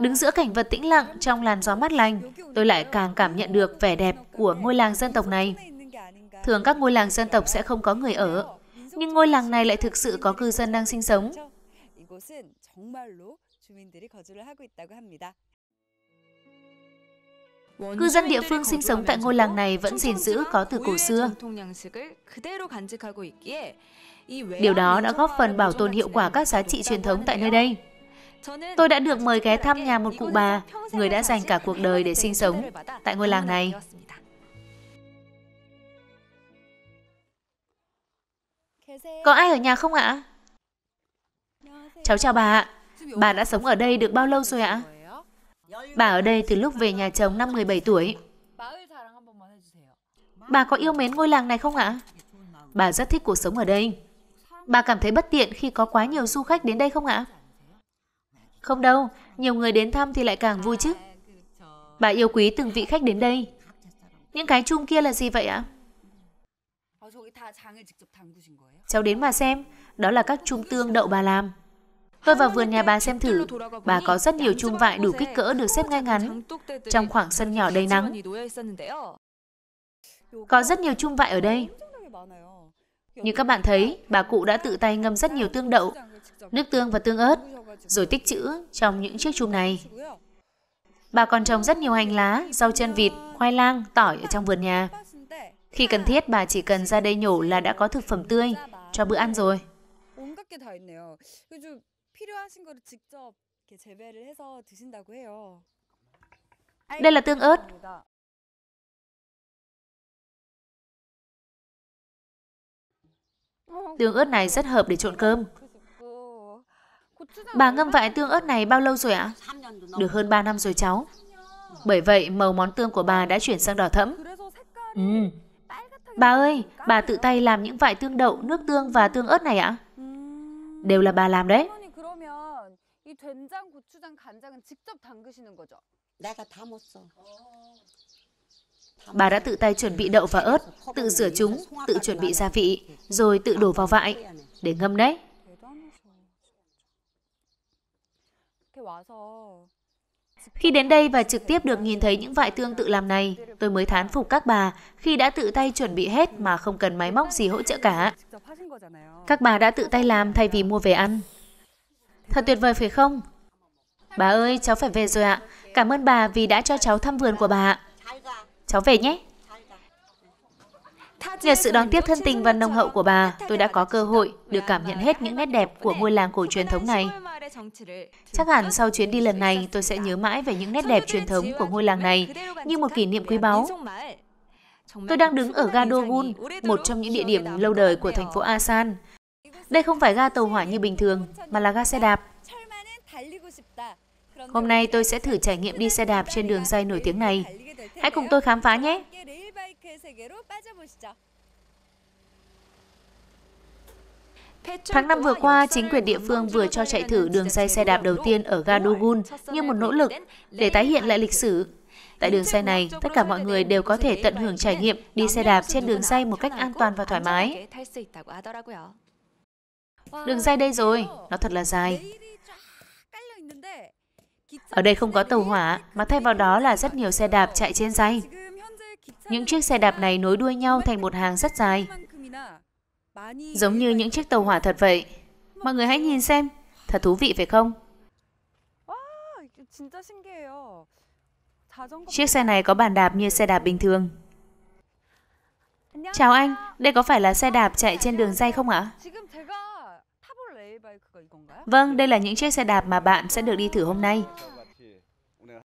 Đứng giữa cảnh vật tĩnh lặng trong làn gió mát lành, tôi lại càng cảm nhận được vẻ đẹp của ngôi làng dân tộc này. Thường các ngôi làng dân tộc sẽ không có người ở, nhưng ngôi làng này lại thực sự có cư dân đang sinh sống. Cư dân địa phương sinh sống tại ngôi làng này vẫn gìn giữ có từ cổ xưa. Điều đó đã góp phần bảo tồn hiệu quả các giá trị truyền thống tại nơi đây. Tôi đã được mời ghé thăm nhà một cụ bà, người đã dành cả cuộc đời để sinh sống tại ngôi làng này. Có ai ở nhà không ạ? Cháu chào bà ạ. Bà đã sống ở đây được bao lâu rồi ạ? Bà ở đây từ lúc về nhà chồng năm 17 tuổi. Bà có yêu mến ngôi làng này không ạ? Bà rất thích cuộc sống ở đây. Bà cảm thấy bất tiện khi có quá nhiều du khách đến đây không ạ? Không đâu, nhiều người đến thăm thì lại càng vui chứ. Bà yêu quý từng vị khách đến đây. Những cái chung kia là gì vậy ạ? Cháu đến mà xem, đó là các chung tương đậu bà làm. Tôi vào vườn nhà bà xem thử, bà có rất nhiều chung vại đủ kích cỡ được xếp ngay ngắn, trong khoảng sân nhỏ đầy nắng. Có rất nhiều chung vại ở đây. Như các bạn thấy, bà cụ đã tự tay ngâm rất nhiều tương đậu, nước tương và tương ớt, rồi tích trữ trong những chiếc chum này. Bà còn trồng rất nhiều hành lá, rau chân vịt, khoai lang, tỏi ở trong vườn nhà. Khi cần thiết bà chỉ cần ra đây nhổ là đã có thực phẩm tươi cho bữa ăn rồi. Đây là tương ớt. Tương ớt này rất hợp để trộn cơm. Bà ngâm vải tương ớt này bao lâu rồi ạ? Được hơn 3 năm rồi cháu. Bởi vậy màu món tương của bà đã chuyển sang đỏ thẫm. Ừ. Bà ơi, bà tự tay làm những vải tương đậu, nước tương và tương ớt này ạ? Đều là bà làm đấy. Bà đã tự tay chuẩn bị đậu và ớt, tự rửa chúng, tự chuẩn bị gia vị, rồi tự đổ vào vại để ngâm đấy. Khi đến đây và trực tiếp được nhìn thấy những vải tương tự làm này, tôi mới thán phục các bà khi đã tự tay chuẩn bị hết mà không cần máy móc gì hỗ trợ cả. Các bà đã tự tay làm thay vì mua về ăn. Thật tuyệt vời phải không? Bà ơi, cháu phải về rồi ạ. Cảm ơn bà vì đã cho cháu thăm vườn của bà. Cháu về nhé. Nhờ sự đón tiếp thân tình và nồng hậu của bà, tôi đã có cơ hội được cảm nhận hết những nét đẹp của ngôi làng cổ truyền thống này. Chắc hẳn sau chuyến đi lần này, tôi sẽ nhớ mãi về những nét đẹp truyền thống của ngôi làng này như một kỷ niệm quý báu. Tôi đang đứng ở ga Dogun, một trong những địa điểm lâu đời của thành phố Asan. Đây không phải ga tàu hỏa như bình thường, mà là ga xe đạp. Hôm nay tôi sẽ thử trải nghiệm đi xe đạp trên đường dây nổi tiếng này. Hãy cùng tôi khám phá nhé! Tháng 5 vừa qua, chính quyền địa phương vừa cho chạy thử đường dây xe đạp đầu tiên ở Gadogun như một nỗ lực để tái hiện lại lịch sử. Tại đường dây này, tất cả mọi người đều có thể tận hưởng trải nghiệm đi xe đạp trên đường dây một cách an toàn và thoải mái. Đường dây đây rồi, nó thật là dài. Ở đây không có tàu hỏa, mà thay vào đó là rất nhiều xe đạp chạy trên dây. Những chiếc xe đạp này nối đuôi nhau thành một hàng rất dài, Giống như những chiếc tàu hỏa thật vậy. Mọi người hãy nhìn xem, thật thú vị phải không? Chiếc xe này có bàn đạp như xe đạp bình thường. Chào anh, đây có phải là xe đạp chạy trên đường dây không ạ? Vâng, đây là những chiếc xe đạp mà bạn sẽ được đi thử hôm nay.